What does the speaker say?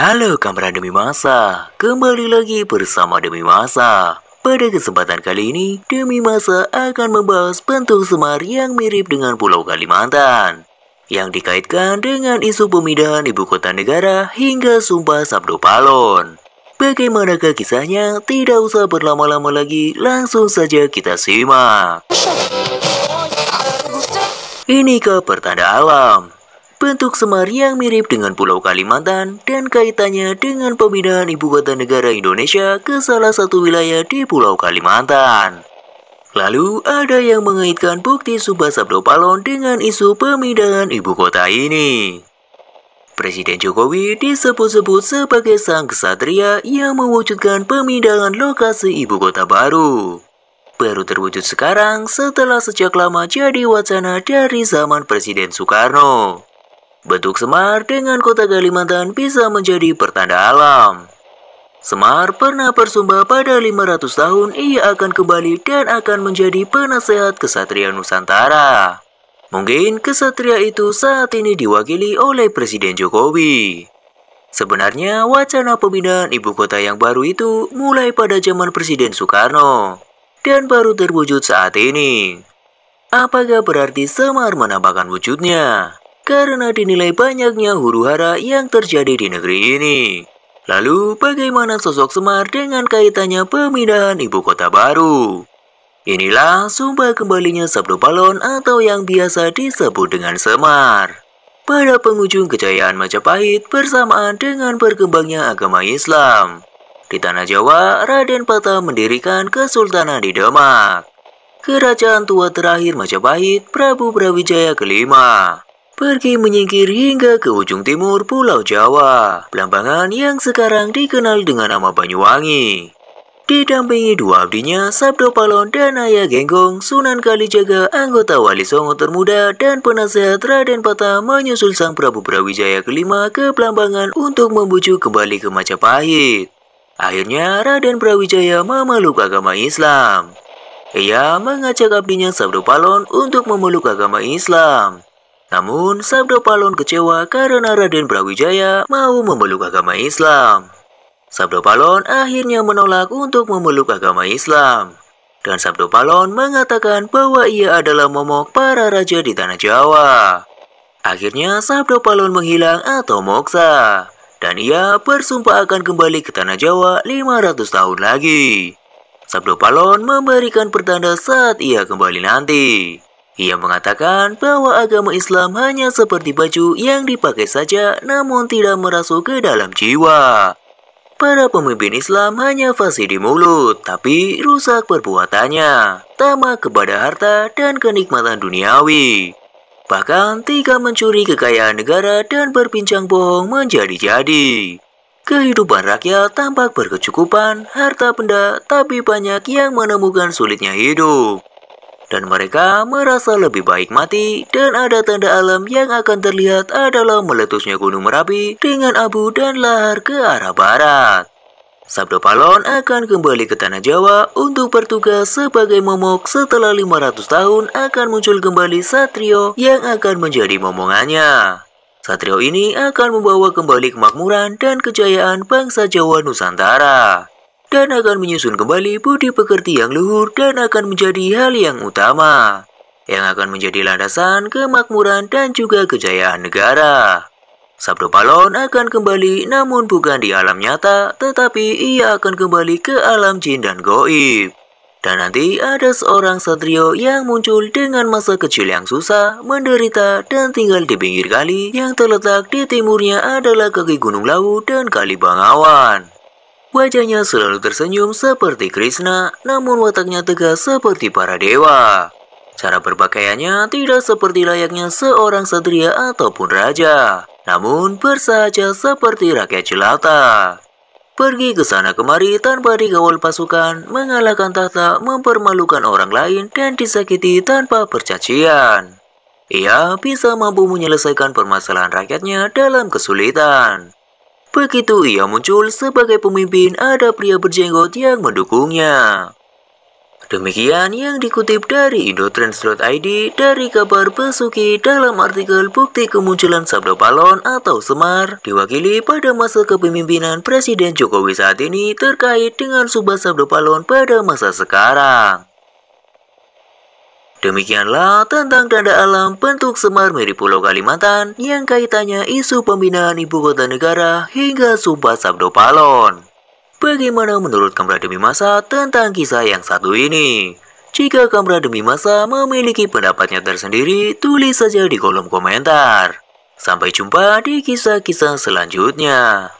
Halo kamera demi masa, kembali lagi bersama demi masa. Pada kesempatan kali ini, Demi Masa akan membahas bentuk semar yang mirip dengan Pulau Kalimantan yang dikaitkan dengan isu pemindahan ibu kota negara hingga Sumpah Sabdo Palon. Bagaimanakah kisahnya? Tidak usah berlama-lama lagi, langsung saja kita simak. Inikah pertanda alam? bentuk semar yang mirip dengan Pulau Kalimantan dan kaitannya dengan pemindahan ibu kota negara Indonesia ke salah satu wilayah di Pulau Kalimantan. Lalu ada yang mengaitkan bukti Sumpah Sabdo Palon dengan isu pemindahan ibu kota ini. Presiden Jokowi disebut-sebut sebagai sang kesatria yang mewujudkan pemindahan lokasi ibu kota baru. Baru terwujud sekarang setelah sejak lama jadi wacana dari zaman Presiden Soekarno. Bentuk semar dengan kota Kalimantan bisa menjadi pertanda alam. Semar pernah bersumpah pada 500 tahun ia akan kembali dan akan menjadi penasehat kesatria Nusantara. Mungkin kesatria itu saat ini diwakili oleh Presiden Jokowi. Sebenarnya wacana pemindahan ibu kota yang baru itu mulai pada zaman Presiden Soekarno dan baru terwujud saat ini. Apakah berarti Semar menambahkan wujudnya? karena dinilai banyaknya huru-hara yang terjadi di negeri ini. Lalu, bagaimana sosok Semar dengan kaitannya pemindahan ibu kota baru? Inilah sumpah kembalinya Sabdo Palon atau yang biasa disebut dengan Semar. Pada penghujung kejayaan Majapahit bersamaan dengan berkembangnya agama Islam. Di tanah Jawa, Raden Pata mendirikan Kesultanan di Demak. Kerajaan tua terakhir Majapahit, Prabu Brawijaya kelima pergi menyingkir hingga ke ujung timur Pulau Jawa, pelambangan yang sekarang dikenal dengan nama Banyuwangi. Didampingi dua abdinya, Sabdo Palon dan Ayah Genggong, Sunan Kalijaga, anggota Wali Songo termuda dan penasehat Raden Patah menyusul sang Prabu Brawijaya kelima ke pelambangan untuk membujuk kembali ke Majapahit. Akhirnya, Raden Brawijaya memeluk agama Islam. Ia mengajak abdinya Sabdo Palon untuk memeluk agama Islam. Namun, Sabdo Palon kecewa karena Raden Brawijaya mau memeluk agama Islam. Sabdo Palon akhirnya menolak untuk memeluk agama Islam. Dan Sabdo Palon mengatakan bahwa ia adalah momok para raja di Tanah Jawa. Akhirnya, Sabdo Palon menghilang atau moksa. Dan ia bersumpah akan kembali ke Tanah Jawa 500 tahun lagi. Sabdo Palon memberikan pertanda saat ia kembali nanti. Ia mengatakan bahwa agama Islam hanya seperti baju yang dipakai saja namun tidak merasuk ke dalam jiwa. Para pemimpin Islam hanya fasih di mulut, tapi rusak perbuatannya, tamak kepada harta dan kenikmatan duniawi. Bahkan tiga mencuri kekayaan negara dan berbincang bohong menjadi-jadi. Kehidupan rakyat tampak berkecukupan, harta benda, tapi banyak yang menemukan sulitnya hidup dan mereka merasa lebih baik mati dan ada tanda alam yang akan terlihat adalah meletusnya Gunung Merapi dengan abu dan lahar ke arah barat. Sabdo Palon akan kembali ke Tanah Jawa untuk bertugas sebagai momok setelah 500 tahun akan muncul kembali Satrio yang akan menjadi momongannya. Satrio ini akan membawa kembali kemakmuran dan kejayaan bangsa Jawa Nusantara dan akan menyusun kembali budi pekerti yang luhur dan akan menjadi hal yang utama, yang akan menjadi landasan kemakmuran dan juga kejayaan negara. Sabdo Palon akan kembali namun bukan di alam nyata, tetapi ia akan kembali ke alam jin dan goib. Dan nanti ada seorang satrio yang muncul dengan masa kecil yang susah, menderita, dan tinggal di pinggir kali yang terletak di timurnya adalah kaki Gunung Lawu dan Kali Bangawan. Wajahnya selalu tersenyum seperti Krishna, namun wataknya tegas seperti para dewa. Cara berpakaiannya tidak seperti layaknya seorang satria ataupun raja, namun bersahaja seperti rakyat jelata. Pergi ke sana kemari tanpa dikawal pasukan, mengalahkan tahta, mempermalukan orang lain, dan disakiti tanpa percacian. Ia bisa mampu menyelesaikan permasalahan rakyatnya dalam kesulitan. Begitu ia muncul sebagai pemimpin, ada pria berjenggot yang mendukungnya. Demikian yang dikutip dari Indotrends.id dari kabar Basuki dalam artikel bukti kemunculan Sabdo Palon atau Semar diwakili pada masa kepemimpinan Presiden Jokowi saat ini terkait dengan subah Sabdo Palon pada masa sekarang. Demikianlah tentang tanda alam bentuk semar mirip Pulau Kalimantan yang kaitannya isu pembinaan ibu kota negara hingga Sumpah Sabdo Palon. Bagaimana menurut Kamra Demi Masa tentang kisah yang satu ini? Jika Kamra Demi Masa memiliki pendapatnya tersendiri, tulis saja di kolom komentar. Sampai jumpa di kisah-kisah selanjutnya.